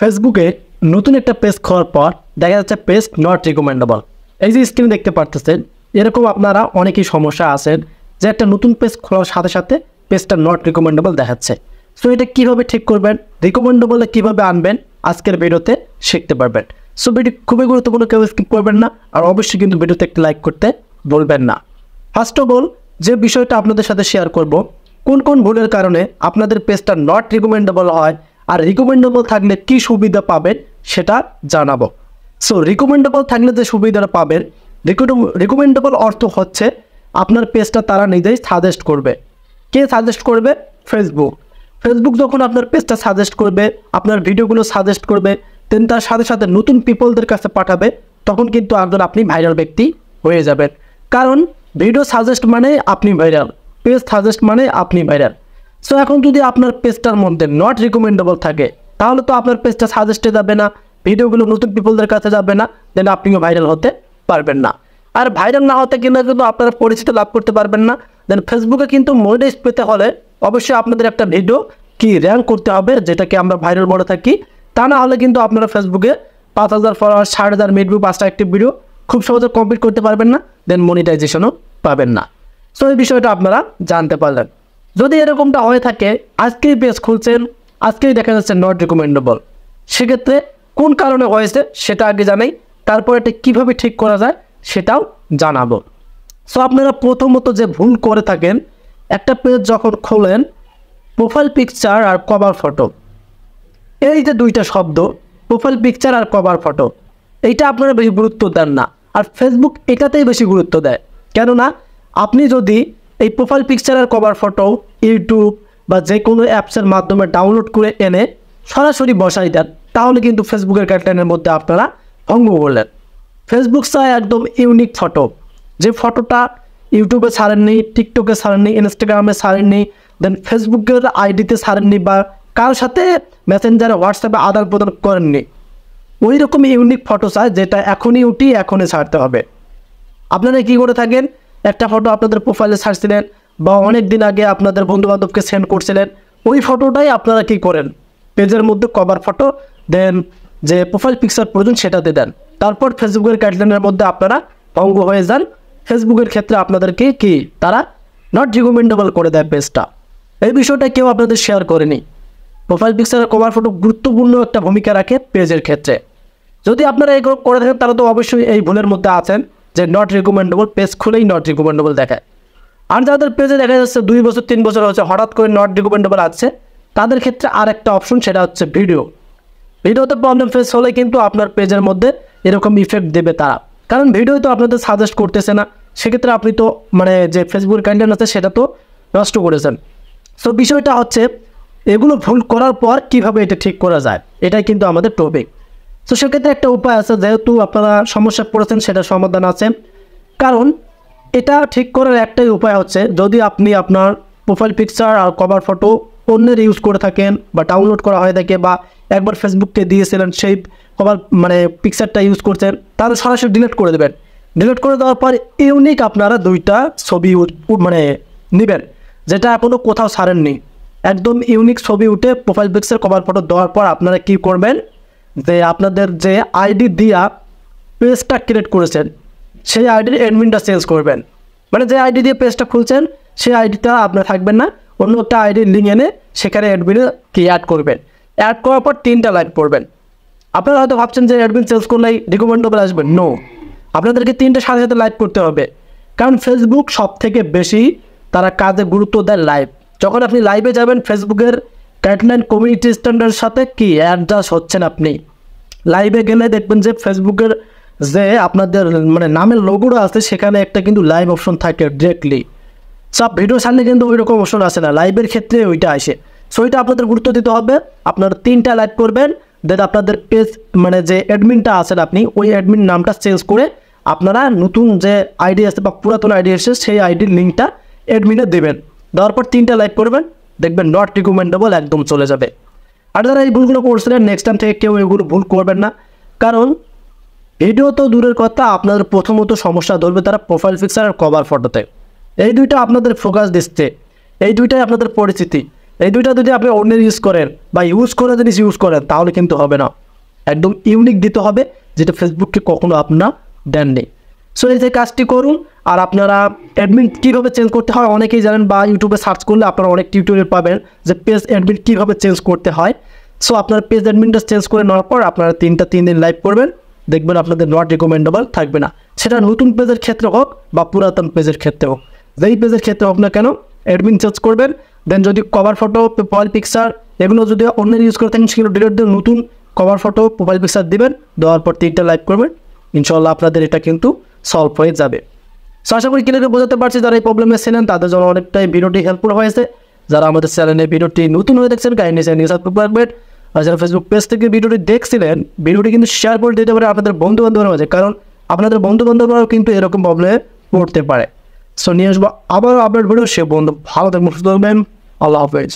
ফেসবুকে নতুন একটা পেজ খোলার পর দেখা যাচ্ছে পেজ নট রিকমেন্ডেবল এই যে স্ক্রিনে দেখতে পারতেছেন এরকম আপনারা অনেকেই সমস্যা আছেন যে একটা নতুন পেজ খোলার সাথে সাথে পেজটা নট রিকমেন্ডেবল দেখাচ্ছে সো এটা কীভাবে ঠিক করবেন রিকমেন্ডেবলে কীভাবে আনবেন আজকের ভিডিওতে শিখতে পারবেন সো ভিডিও খুবই গুরুত্বপূর্ণ কেউ স্কিপ করবেন না আর অবশ্যই কিন্তু ভিডিওতে একটি লাইক করতে বলবেন না ফার্স্ট অফ অল যে বিষয়টা আপনাদের সাথে শেয়ার করব কোন কোন ভুলের কারণে আপনাদের পেজটা নট রিকমেন্ডেবল হয় আর রিকমেন্ডেবল থাকলে কি সুবিধা পাবেন সেটা জানাবো সো রিকমেন্ডেবল থাকলে যে সুবিধাটা পাবেন রিকমেন্ডেবল অর্থ হচ্ছে আপনার পেজটা তারা নিজেই সাজেস্ট করবে কে সাজেস্ট করবে ফেসবুক ফেসবুক যখন আপনার পেজটা সাজেস্ট করবে আপনার ভিডিওগুলো সাজেস্ট করবে দেন তার সাথে সাথে নতুন পিপলদের কাছে পাঠাবে তখন কিন্তু একজন আপনি ভাইরাল ব্যক্তি হয়ে যাবেন কারণ ভিডিও সাজেস্ট মানে আপনি ভাইরাল পেজ সাজেস্ট মানে আপনি ভাইরাল সো এখন যদি আপনার পেজটার মধ্যে নট রিকমেন্ডেবল থাকে তাহলে তো আপনার পেজটা সাজেস্টে যাবে না ভিডিওগুলো নতুন পিপলদের কাছে যাবে না দেন আপনিও ভাইরাল হতে পারবেন না আর ভাইরাল না হতে কিনা কিন্তু আপনারা পরিচিত লাভ করতে পারবেন না দেন ফেসবুকে কিন্তু মনিটাইজ পেতে হলে অবশ্যই আপনাদের একটা ভিডিও কি র্যাঙ্ক করতে হবে যেটাকে আমরা ভাইরাল বলে থাকি তা না হলে কিন্তু আপনারা ফেসবুকে পাঁচ হাজার ফলোয়ার ষাট হাজার মিডভিউ পাঁচটা একটি ভিডিও খুব সহজে কমপ্লিট করতে পারবেন না দেন মনিটাইজেশনও পাবেন না সো এই বিষয়টা আপনারা জানতে পারলেন যদি এরকমটা হয়ে থাকে আজকেই পেজ খুলছেন আজকেই দেখা যাচ্ছে নট রিকমেন্ডেবল সেক্ষেত্রে কোন কারণে হয়েছে সেটা আগে জানাই তারপর এটা কীভাবে ঠিক করা যায় সেটাও জানাবো সো আপনারা প্রথমত যে ভুল করে থাকেন একটা পেজ যখন খোলেন প্রোফাইল পিকচার আর কভার ফটো এই যে দুইটা শব্দ প্রোফাইল পিকচার আর কভার ফটো এইটা আপনারা বেশি গুরুত্ব দেন না আর ফেসবুক এটাতেই বেশি গুরুত্ব দেয় কেননা আপনি যদি এই প্রোফাইল পিকচারের কভার ফটো ইউটিউব বা যে কোনো অ্যাপসের মাধ্যমে ডাউনলোড করে এনে সরাসরি বসাই দেন তাহলে কিন্তু ফেসবুকের ক্যাটলাইনের মধ্যে আপনারা ভঙ্গ করলেন ফেসবুক চায় একদম ইউনিক ফটো যে ফটোটা ইউটিউবে ছাড়েননি টিকটকে ছাড়েননি ইনস্টাগ্রামে ছাড়েননি দেন ফেসবুকের আইডিতে ছাড়েননি বা কার সাথে মেসেঞ্জারে হোয়াটসঅ্যাপে আদান প্রদান করেননি ওই রকম ইউনিক ফটো চায় যেটা এখনই উঠি এখনই ছাড়তে হবে আপনারা কি করে থাকেন একটা ফটো আপনাদের প্রোফাইলে সার্চ দিলেন বা অনেক দিন আগে আপনাদের বন্ধুবান্ধবকে সেন্ড করছিলেন ওই ফটোটাই আপনারা কি করেন পেজের মধ্যে কভার ফটো দেন যে প্রোফাইল পিকচার প্রয়োজন সেটাতে দেন তারপর ফেসবুকের গাইডলাইনের মধ্যে আপনারা অঙ্গ হয়ে যান ফেসবুকের ক্ষেত্রে আপনাদেরকে কি তারা নট রিকমেন্ডেবল করে দেয় পেজটা এই বিষয়টা কেউ আপনাদের শেয়ার করেনি প্রোফাইল পিকচারের কভার ফটো গুরুত্বপূর্ণ একটা ভূমিকা রাখে পেজের ক্ষেত্রে যদি আপনারা এই করে থাকেন তারা তো অবশ্যই এই ভুলের মধ্যে আছেন যে নট রিকমেন্ডেবল পেজ খুলেই নট রিকমেন্ডেবল দেখায় আর যাদের পেজে দেখা যাচ্ছে দুই বছর তিন বছর হচ্ছে হঠাৎ করে নট রিকমেন্ডেবল আছে তাদের ক্ষেত্রে আর একটা অপশন সেটা হচ্ছে ভিডিও ভিডিওতে প্রবলেম ফেস হলে কিন্তু আপনার পেজের মধ্যে এরকম ইফেক্ট দেবে তারা কারণ ভিডিও তো আপনাদের সাজেস্ট করতেছে না সেক্ষেত্রে আপনি তো মানে যে ফেসবুক ক্যান্ডেন আছে সেটা তো নষ্ট করেছেন সো বিষয়টা হচ্ছে এগুলো ভুল করার পর কিভাবে এটা ঠিক করা যায় এটাই কিন্তু আমাদের টপিক তো সেক্ষেত্রে একটা উপায় আছে যেহেতু আপনারা সমস্যা পড়েছেন সেটা সমাধান আছে কারণ এটা ঠিক করার একটাই উপায় হচ্ছে যদি আপনি আপনার প্রোফাইল পিকচার আর কভার ফটো অন্যের ইউজ করে থাকেন বা ডাউনলোড করা হয়ে থাকে বা একবার ফেসবুককে দিয়েছিলেন সেই কভার মানে পিকচারটা ইউজ করছেন তাহলে সরাসরি ডিলিট করে দেবেন ডিলিট করে দেওয়ার পর ইউনিক আপনারা দুইটা ছবি মানে নেবেন যেটা এখনও কোথাও ছাড়েননি একদম ইউনিক ছবি উঠে প্রোফাইল পিকচার কভার ফটো দেওয়ার পর আপনারা কী করবেন যে আপনাদের যে আইডি দিয়া পেজটা ক্রিয়েট করেছেন সেই আইডির অ্যাডমিনটা চেঞ্জ করবেন মানে যে আইডি দিয়ে পেজটা খুলছেন সেই আইডিটা আপনার থাকবেন না অন্য একটা আইডির লিঙ্ক এনে সেখানে অ্যাডমিনে কি অ্যাড করবেন অ্যাড করার পর তিনটা লাইন পড়বেন আপনারা হয়তো ভাবছেন যে অ্যাডমিন চেঞ্জ করলেই রিকমেন্ডেবল আসবেন নো আপনাদেরকে তিনটে সাথে সাথে লাইভ করতে হবে কারণ ফেসবুক সব থেকে বেশি তারা কাজে গুরুত্ব দেয় লাইভ যখন আপনি লাইভে যাবেন ফেসবুকের গাইডলাইন কমিউনিটি স্ট্যান্ডার্ডের সাথে কি অ্যাডজাস্ট হচ্ছেন আপনি লাইভে গেলে দেখবেন যে ফেসবুকের যে আপনাদের মানে নামের লোগোটা আছে সেখানে একটা কিন্তু লাইভ অপশন থাকে ডিরেক্টলি সব ভিডিও ছাড়লে কিন্তু ওই রকম অপশন আসে না লাইভের ক্ষেত্রে ওইটা আসে সো ওইটা আপনাদের গুরুত্ব দিতে হবে আপনার তিনটা লাইভ করবেন দেন আপনাদের পেজ মানে যে অ্যাডমিনটা আছেন আপনি ওই অ্যাডমিন নামটা চেঞ্জ করে আপনারা নতুন যে আইডি আছে বা পুরাতন আইডি আছে সেই আইডির লিঙ্কটা অ্যাডমিনে দেবেন দেওয়ার পর তিনটা লাইভ করবেন দেখবেন নট রিকমেন্ডেবল একদম চলে যাবে আর যারা এই ভুলগুলো করছিলেন নেক্সট টাইম থেকে কেউ এগুলো ভুল করবেন না কারণ ভিডিও তো দূরের কথা আপনাদের প্রথমত সমস্যা ধরবে তারা প্রোফাইল পিকচার আর কভার ফটোতে এই দুইটা আপনাদের ফোকাস দিচ্ছে এই দুইটাই আপনাদের পরিচিতি এই দুইটা যদি আপনি অন্যের ইউজ করেন বা ইউজ করে জিনিস ইউজ করেন তাহলে কিন্তু হবে না একদম ইউনিক দিতে হবে যেটা ফেসবুককে কখনো আপনার দেননি সো এই যে কাজটি করুন আর আপনারা অ্যাডমিন কীভাবে চেঞ্জ করতে হয় অনেকেই জানেন বা ইউটিউবে সার্চ করলে আপনারা অনেক টিউটোরিয়াল পাবেন যে পেজ অ্যাডমিন কীভাবে চেঞ্জ করতে হয় সো আপনার পেজ অ্যাডমিনটা চেঞ্জ করে নেওয়ার পর আপনারা তিনটা তিন দিন লাইভ করবেন দেখবেন আপনাদের নট রেকমেন্ডেবল থাকবে না সেটা নতুন পেজের ক্ষেত্রে হোক বা পুরাতন পেজের ক্ষেত্রে হোক যেই পেজের ক্ষেত্রে হোক না কেন অ্যাডমিন চেঞ্জ করবেন দেন যদি কভার ফটো প্রোফাইল পিকচার এগুলো যদি অন্যের ইউজ করে থাকেন সেগুলো ডিলেট দিয়ে নতুন কভার ফটো প্রোফাইল পিকচার দেবেন দেওয়ার পর তিনটা লাইভ করবেন ইনশাল্লাহ আপনাদের এটা কিন্তু সলভ হয়ে যাবে সো আশা করি কিনারে বোঝাতে পারছি যারা এই প্রবলেমে ছিলেন তাদের জন্য অনেকটাই ভিডিওটি হেল্পফুল হয়েছে যারা আমাদের চ্যানেলে ভিডিওটি নতুন হয়ে দেখছেন কাহিনী চ্যানেল সাবস্ক্রাইবেড আর যারা ফেসবুক পেজ থেকে ভিডিওটি দেখছিলেন ভিডিওটি কিন্তু শেয়ার করে দিতে পারে আপনাদের বন্ধু বান্ধবের মাঝে কারণ আপনাদের বন্ধু বান্ধবরাও কিন্তু এরকম প্রবলেমে পড়তে পারে সো নিয়ে আসবো আবারও আপডেট ভিডিও সে বন্ধু ভালো থাকবেন সুস্থ থাকবেন আল্লাহ হাফেজ